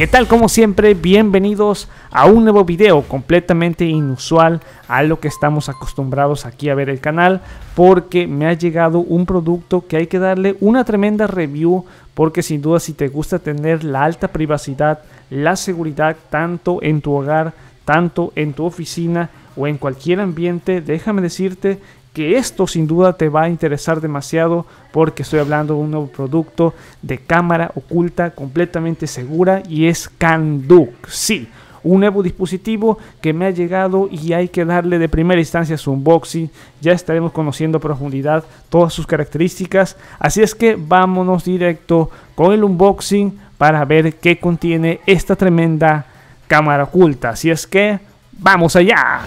¿Qué tal? Como siempre, bienvenidos a un nuevo video completamente inusual a lo que estamos acostumbrados aquí a ver el canal porque me ha llegado un producto que hay que darle una tremenda review porque sin duda si te gusta tener la alta privacidad, la seguridad tanto en tu hogar, tanto en tu oficina o en cualquier ambiente, déjame decirte que esto sin duda te va a interesar demasiado porque estoy hablando de un nuevo producto de cámara oculta completamente segura y es Canduc. Sí, un nuevo dispositivo que me ha llegado y hay que darle de primera instancia su unboxing. Ya estaremos conociendo a profundidad todas sus características. Así es que vámonos directo con el unboxing para ver qué contiene esta tremenda cámara oculta. Así es que vamos allá.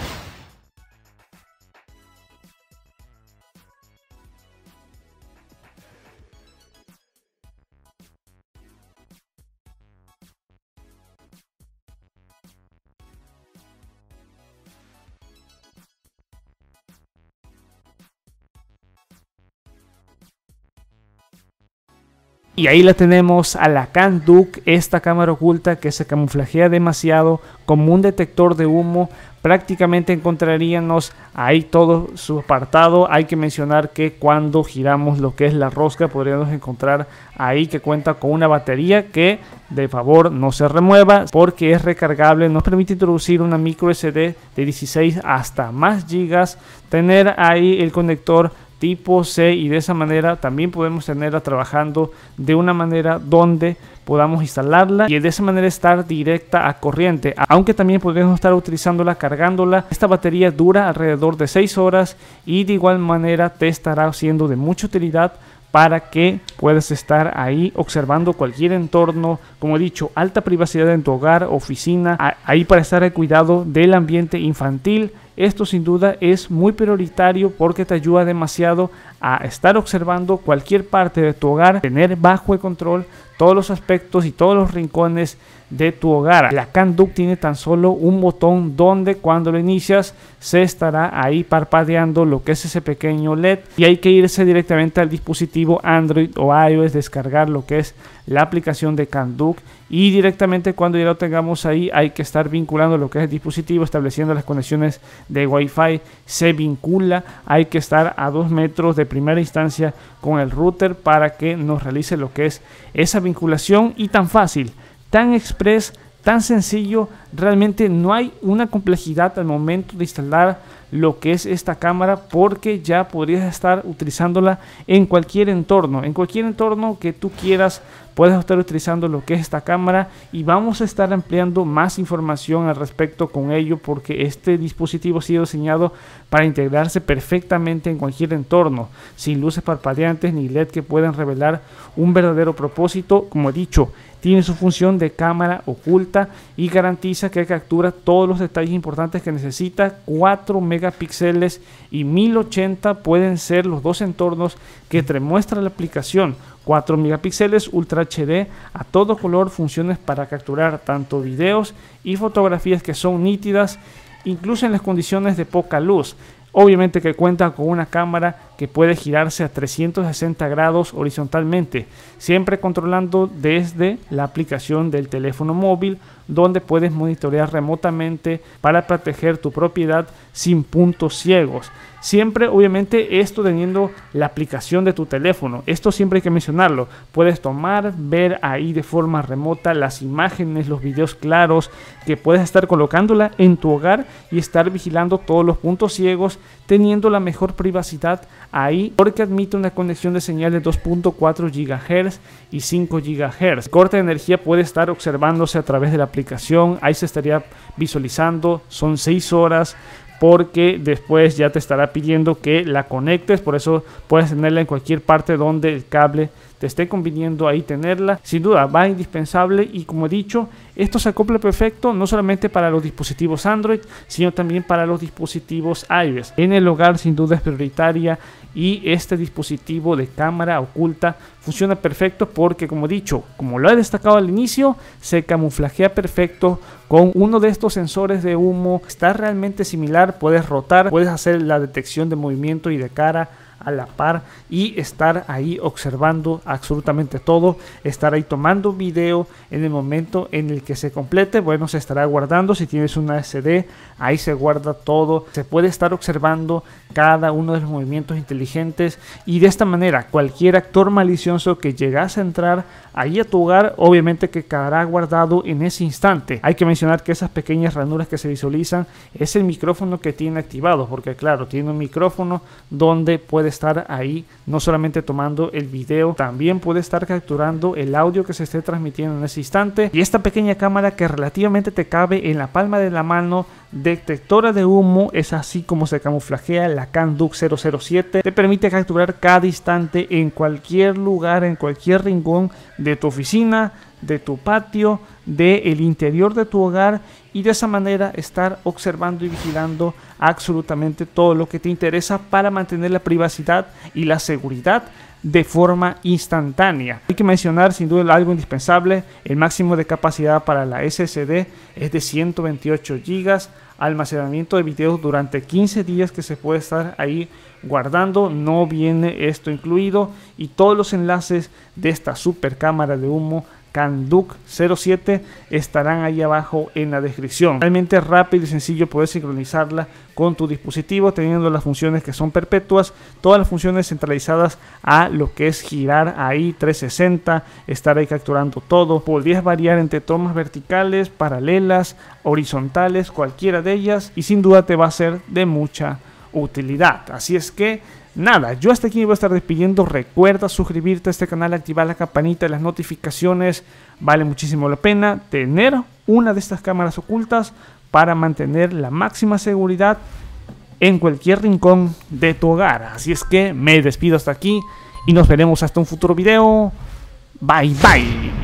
Y ahí la tenemos a la Canduc, esta cámara oculta que se camuflajea demasiado como un detector de humo. Prácticamente encontraríamos ahí todo su apartado. Hay que mencionar que cuando giramos lo que es la rosca podríamos encontrar ahí que cuenta con una batería que de favor no se remueva porque es recargable. Nos permite introducir una micro SD de 16 hasta más gigas. Tener ahí el conector tipo C y de esa manera también podemos tenerla trabajando de una manera donde podamos instalarla y de esa manera estar directa a corriente aunque también podemos estar utilizándola cargándola esta batería dura alrededor de 6 horas y de igual manera te estará siendo de mucha utilidad para que puedas estar ahí observando cualquier entorno, como he dicho, alta privacidad en tu hogar, oficina, ahí para estar al cuidado del ambiente infantil esto sin duda es muy prioritario porque te ayuda demasiado a estar observando cualquier parte de tu hogar, tener bajo el control todos los aspectos y todos los rincones de tu hogar. La Canduc tiene tan solo un botón donde cuando lo inicias se estará ahí parpadeando lo que es ese pequeño LED y hay que irse directamente al dispositivo Android o iOS, descargar lo que es la aplicación de Canduc y directamente cuando ya lo tengamos ahí hay que estar vinculando lo que es el dispositivo, estableciendo las conexiones de Wi-Fi, se vincula, hay que estar a dos metros de primera instancia con el router para que nos realice lo que es esa vinculación y tan fácil, tan express, tan sencillo, realmente no hay una complejidad al momento de instalar lo que es esta cámara porque ya podrías estar utilizándola en cualquier entorno, en cualquier entorno que tú quieras puedes estar utilizando lo que es esta cámara y vamos a estar ampliando más información al respecto con ello porque este dispositivo ha sido diseñado para integrarse perfectamente en cualquier entorno, sin luces parpadeantes ni LED que puedan revelar un verdadero propósito, como he dicho, tiene su función de cámara oculta y garantiza que captura todos los detalles importantes que necesita 4 megapíxeles y 1080 pueden ser los dos entornos que te muestra la aplicación. 4 megapíxeles Ultra HD a todo color, funciones para capturar tanto videos y fotografías que son nítidas, incluso en las condiciones de poca luz. Obviamente que cuenta con una cámara que puede girarse a 360 grados horizontalmente, siempre controlando desde la aplicación del teléfono móvil donde puedes monitorear remotamente para proteger tu propiedad sin puntos ciegos. Siempre obviamente esto teniendo la aplicación de tu teléfono. Esto siempre hay que mencionarlo. Puedes tomar, ver ahí de forma remota las imágenes, los videos claros que puedes estar colocándola en tu hogar y estar vigilando todos los puntos ciegos teniendo la mejor privacidad ahí porque admite una conexión de señal de 2.4 GHz y 5 GHz. corte de energía puede estar observándose a través de la aplicación, ahí se estaría visualizando, son 6 horas porque después ya te estará pidiendo que la conectes, por eso puedes tenerla en cualquier parte donde el cable esté conviniendo ahí tenerla. Sin duda, va indispensable y como he dicho, esto se acopla perfecto no solamente para los dispositivos Android, sino también para los dispositivos iOS. En el hogar sin duda es prioritaria y este dispositivo de cámara oculta funciona perfecto porque como he dicho, como lo he destacado al inicio, se camuflajea perfecto con uno de estos sensores de humo. Está realmente similar, puedes rotar, puedes hacer la detección de movimiento y de cara a la par y estar ahí observando absolutamente todo, estar ahí tomando video en el momento en el que se complete, bueno, se estará guardando, si tienes una SD, ahí se guarda todo, se puede estar observando cada uno de los movimientos inteligentes y de esta manera cualquier actor malicioso que llegase a entrar ahí a tu hogar, obviamente que quedará guardado en ese instante. Hay que mencionar que esas pequeñas ranuras que se visualizan es el micrófono que tiene activado, porque claro, tiene un micrófono donde puede estar ahí no solamente tomando el video, también puede estar capturando el audio que se esté transmitiendo en ese instante. Y esta pequeña cámara que relativamente te cabe en la palma de la mano, detectora de humo, es así como se camuflajea la Canduc 007. Te permite capturar cada instante en cualquier lugar, en cualquier rincón de tu oficina, de tu patio, del el interior de tu hogar y de esa manera estar observando y vigilando absolutamente todo lo que te interesa para mantener la privacidad y la seguridad de forma instantánea. Hay que mencionar sin duda algo indispensable, el máximo de capacidad para la SSD es de 128 GB, almacenamiento de videos durante 15 días que se puede estar ahí guardando, no viene esto incluido y todos los enlaces de esta super cámara de humo Canduc 07 estarán ahí abajo en la descripción. Realmente rápido y sencillo poder sincronizarla con tu dispositivo teniendo las funciones que son perpetuas, todas las funciones centralizadas a lo que es girar ahí 360, estar ahí capturando todo. Podrías variar entre tomas verticales, paralelas, horizontales, cualquiera de ellas y sin duda te va a ser de mucha utilidad. Así es que Nada, yo hasta aquí me voy a estar despidiendo. Recuerda suscribirte a este canal, activar la campanita de las notificaciones. Vale muchísimo la pena tener una de estas cámaras ocultas para mantener la máxima seguridad en cualquier rincón de tu hogar. Así es que me despido hasta aquí y nos veremos hasta un futuro video. Bye bye.